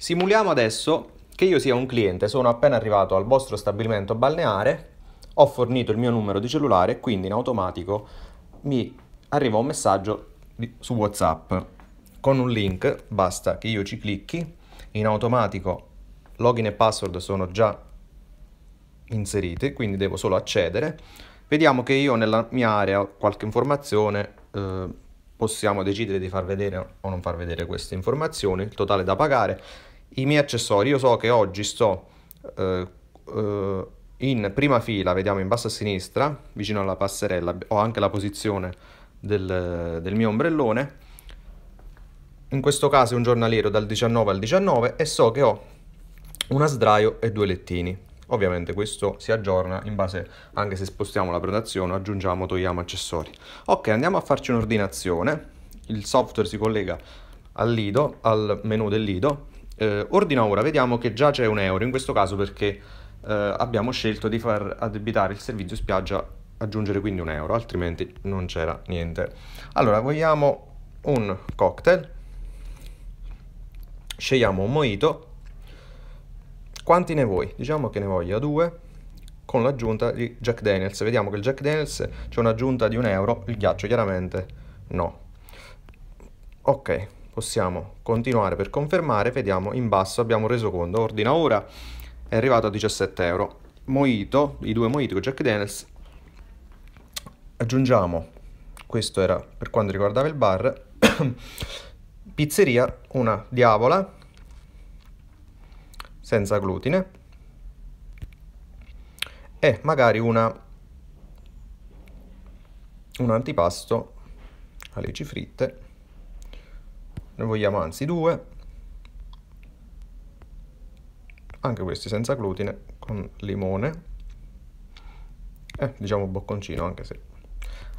Simuliamo adesso che io sia un cliente, sono appena arrivato al vostro stabilimento balneare, ho fornito il mio numero di cellulare, quindi in automatico mi arriva un messaggio su WhatsApp con un link, basta che io ci clicchi, in automatico login e password sono già inseriti, quindi devo solo accedere. Vediamo che io nella mia area ho qualche informazione eh, possiamo decidere di far vedere o non far vedere queste informazioni, il totale da pagare, i miei accessori, io so che oggi sto eh, eh, in prima fila, vediamo in basso a sinistra, vicino alla passerella, ho anche la posizione del, del mio ombrellone, in questo caso è un giornaliero dal 19 al 19 e so che ho una sdraio e due lettini. Ovviamente questo si aggiorna in base, anche se spostiamo la prenotazione, aggiungiamo, togliamo accessori. Ok, andiamo a farci un'ordinazione. Il software si collega al Lido, al menu del Lido. Eh, ordina ora, vediamo che già c'è un euro, in questo caso perché eh, abbiamo scelto di far addebitare il servizio spiaggia, aggiungere quindi un euro, altrimenti non c'era niente. Allora, vogliamo un cocktail, scegliamo un mojito quanti ne vuoi? Diciamo che ne voglia due con l'aggiunta di Jack Daniels. Vediamo che il Jack Daniels c'è un'aggiunta di un euro, il ghiaccio chiaramente no. Ok, possiamo continuare per confermare, vediamo in basso abbiamo un resoconto, ordina ora, è arrivato a 17 euro. Moito, i due Moito con Jack Daniels, aggiungiamo, questo era per quanto riguardava il bar, pizzeria, una diavola, senza glutine e magari una, un antipasto a fritte ne vogliamo anzi due anche questi senza glutine con limone eh, diciamo bocconcino anche se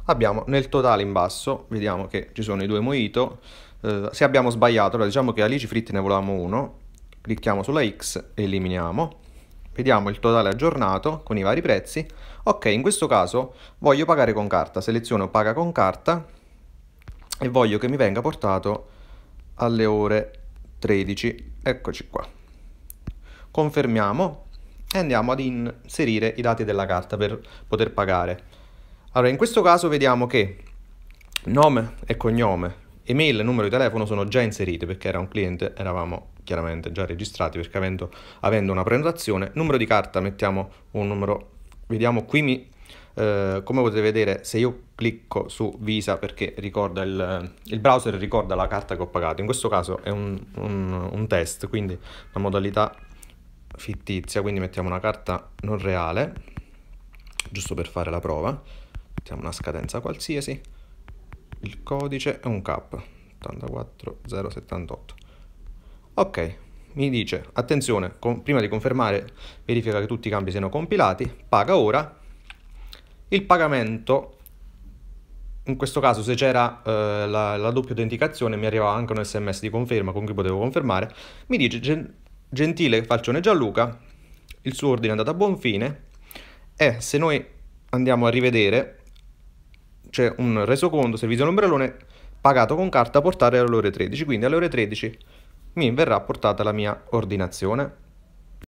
abbiamo nel totale in basso vediamo che ci sono i due mojito eh, se abbiamo sbagliato allora diciamo che alici fritte ne volevamo uno Clicchiamo sulla X, eliminiamo. Vediamo il totale aggiornato con i vari prezzi. Ok, in questo caso voglio pagare con carta. Seleziono paga con carta e voglio che mi venga portato alle ore 13. Eccoci qua. Confermiamo e andiamo ad inserire i dati della carta per poter pagare. Allora, in questo caso vediamo che nome e cognome email e numero di telefono sono già inseriti perché era un cliente, eravamo chiaramente già registrati perché avendo, avendo una prenotazione, numero di carta mettiamo un numero, vediamo qui mi, eh, come potete vedere se io clicco su Visa perché ricorda il, il, browser ricorda la carta che ho pagato, in questo caso è un, un, un test, quindi la modalità fittizia, quindi mettiamo una carta non reale, giusto per fare la prova, mettiamo una scadenza qualsiasi, il codice è un cap 84078 ok mi dice attenzione con, prima di confermare verifica che tutti i cambi siano compilati paga ora il pagamento in questo caso se c'era eh, la, la, doppia autenticazione mi arrivava anche un sms di conferma con cui potevo confermare mi dice gen gentile falcione Gianluca il suo ordine è andato a buon fine e se noi andiamo a rivedere c'è un resoconto servizio all'ombrellone pagato con carta a portare alle ore 13, quindi alle ore 13 mi verrà portata la mia ordinazione.